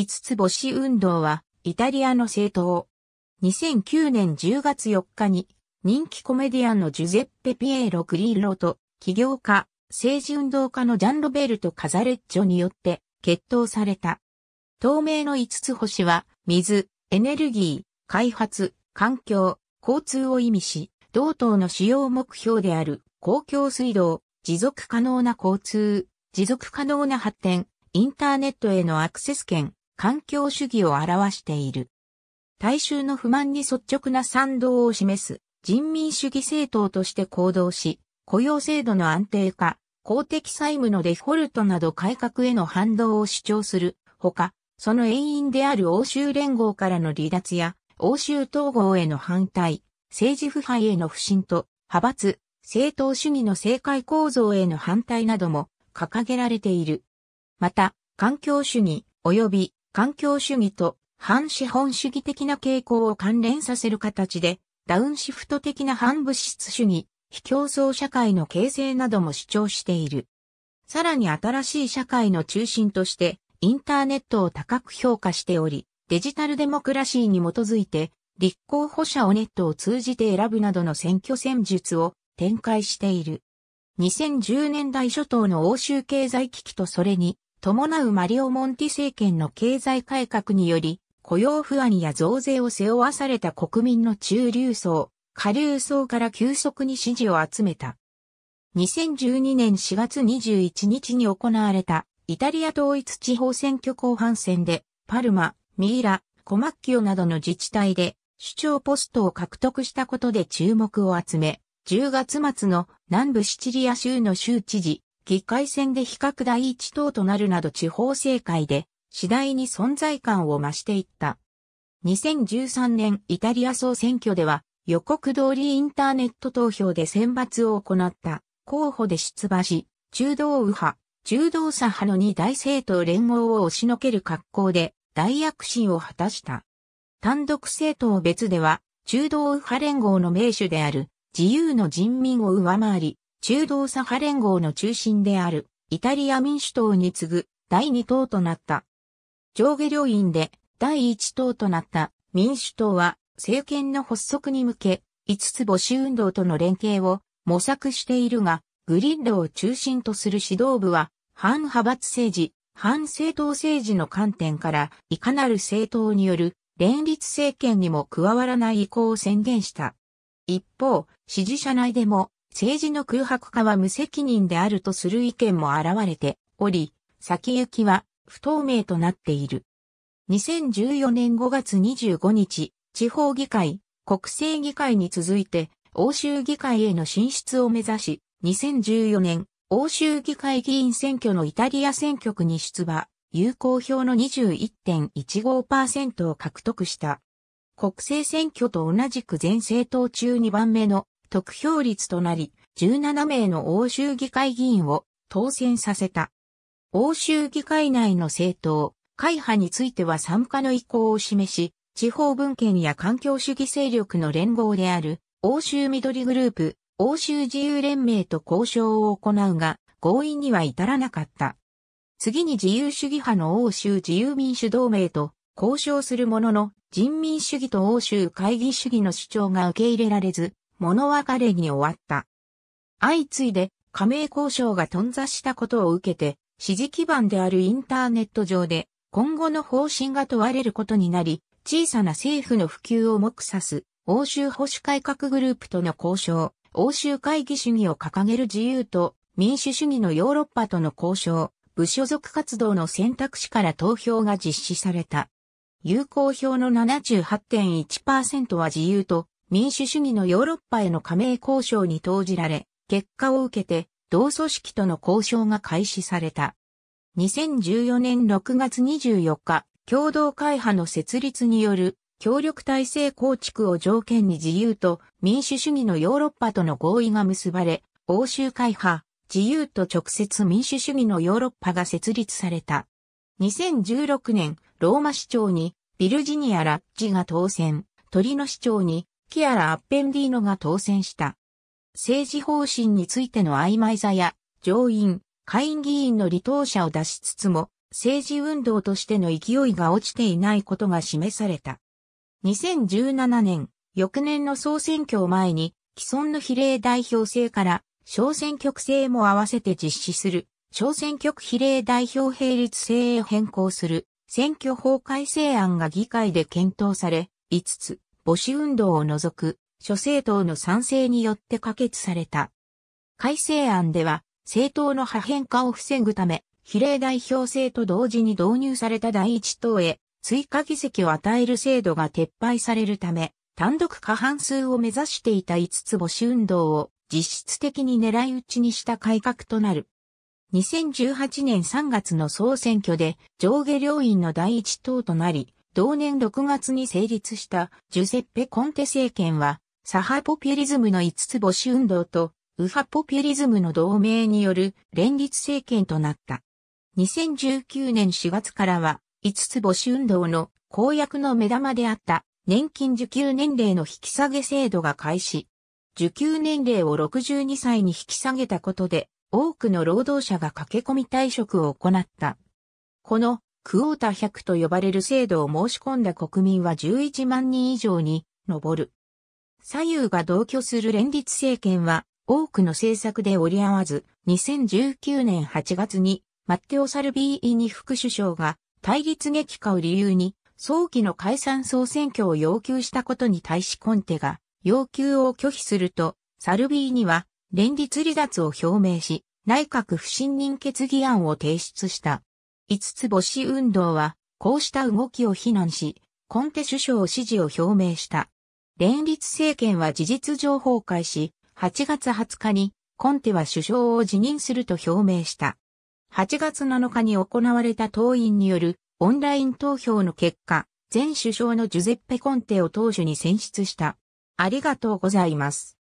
五つ星運動は、イタリアの政党。2009年10月4日に、人気コメディアンのジュゼッペ・ピエーロ・クリーロと、起業家、政治運動家のジャンロベルト・カザレッジョによって、決闘された。透明の五つ星は、水、エネルギー、開発、環境、交通を意味し、同等の主要目標である公共水道、持続可能な交通、持続可能な発展、インターネットへのアクセス権、環境主義を表している。大衆の不満に率直な賛同を示す人民主義政党として行動し、雇用制度の安定化、公的債務のデフォルトなど改革への反動を主張するほか、その遠因である欧州連合からの離脱や、欧州統合への反対、政治腐敗への不信と、派閥、政党主義の政界構造への反対なども掲げられている。また、環境主義及び環境主義と反資本主義的な傾向を関連させる形で、ダウンシフト的な反物質主義、非競争社会の形成なども主張している。さらに新しい社会の中心として、インターネットを高く評価しており、デジタルデモクラシーに基づいて、立候補者をネットを通じて選ぶなどの選挙戦術を展開している。2010年代初頭の欧州経済危機とそれに伴うマリオ・モンティ政権の経済改革により、雇用不安や増税を背負わされた国民の中流層、下流層から急速に支持を集めた。2012年4月21日に行われたイタリア統一地方選挙後半戦で、パルマ、ミイラ、コマッキオなどの自治体で首長ポストを獲得したことで注目を集め、10月末の南部シチリア州の州知事、議会選で比較第一党となるなど地方政界で次第に存在感を増していった。2013年イタリア総選挙では予告通りインターネット投票で選抜を行った候補で出馬し、中道右派、中道左派の二大政党連合を押しのける格好で大躍進を果たした。単独政党別では中道右派連合の名手である自由の人民を上回り、中道左派連合の中心であるイタリア民主党に次ぐ第二党となった。上下両院で第一党となった民主党は政権の発足に向け5つ星運動との連携を模索しているが、グリッドを中心とする指導部は反派閥政治、反政党政治の観点からいかなる政党による連立政権にも加わらない意向を宣言した。一方、支持者内でも政治の空白化は無責任であるとする意見も現れており、先行きは不透明となっている。2014年5月25日、地方議会、国政議会に続いて、欧州議会への進出を目指し、2014年、欧州議会議員選挙のイタリア選挙区に出馬、有効票の21.15%を獲得した。国政選挙と同じく全政党中2番目の得票率となり、17名の欧州議会議員を当選させた。欧州議会内の政党、会派については参加の意向を示し、地方文献や環境主義勢力の連合である、欧州緑グループ、欧州自由連盟と交渉を行うが、合意には至らなかった。次に自由主義派の欧州自由民主同盟と交渉するものの、人民主義と欧州会議主義の主張が受け入れられず、物別れに終わった。相次いで加盟交渉が頓挫したことを受けて、支持基盤であるインターネット上で今後の方針が問われることになり、小さな政府の普及を目指す欧州保守改革グループとの交渉、欧州会議主義を掲げる自由と民主主義のヨーロッパとの交渉、部所属活動の選択肢から投票が実施された。有効票の78.1%は自由と民主主義のヨーロッパへの加盟交渉に投じられ、結果を受けて同組織との交渉が開始された。2014年6月24日、共同会派の設立による協力体制構築を条件に自由と民主主義のヨーロッパとの合意が結ばれ、欧州会派、自由と直接民主主義のヨーロッパが設立された。2016年、ローマ市長にビルジニア・ラッジが当選、トリノ市長にキアラ・アッペンディーノが当選した。政治方針についての曖昧さや、上院、下院議員の離党者を出しつつも、政治運動としての勢いが落ちていないことが示された。2017年、翌年の総選挙を前に、既存の比例代表制から小選挙区制も合わせて実施する、小選挙区比例代表並立制へ変更する、選挙法改正案が議会で検討され、5つ、母子運動を除く諸政党の賛成によって可決された。改正案では政党の破片化を防ぐため、比例代表制と同時に導入された第一党へ追加議席を与える制度が撤廃されるため、単独過半数を目指していた5つ母子運動を実質的に狙い撃ちにした改革となる。2018年3月の総選挙で上下両院の第一党となり、同年6月に成立したジュセッペ・コンテ政権は、左派ポピュリズムの五つ星運動と右派ポピュリズムの同盟による連立政権となった。2019年4月からは、五つ星運動の公約の目玉であった年金受給年齢の引き下げ制度が開始。受給年齢を62歳に引き下げたことで、多くの労働者が駆け込み退職を行った。このクオータ100と呼ばれる制度を申し込んだ国民は11万人以上に上る。左右が同居する連立政権は多くの政策で折り合わず、2019年8月にマッテオ・サルビーイニ副首相が対立激化を理由に早期の解散総選挙を要求したことに対しコンテが要求を拒否すると、サルビーニは連立離脱を表明し、内閣不信任決議案を提出した。五つ星運動は、こうした動きを非難し、コンテ首相支持を表明した。連立政権は事実上崩壊し、8月20日にコンテは首相を辞任すると表明した。8月7日に行われた党員によるオンライン投票の結果、前首相のジュゼッペ・コンテを党首に選出した。ありがとうございます。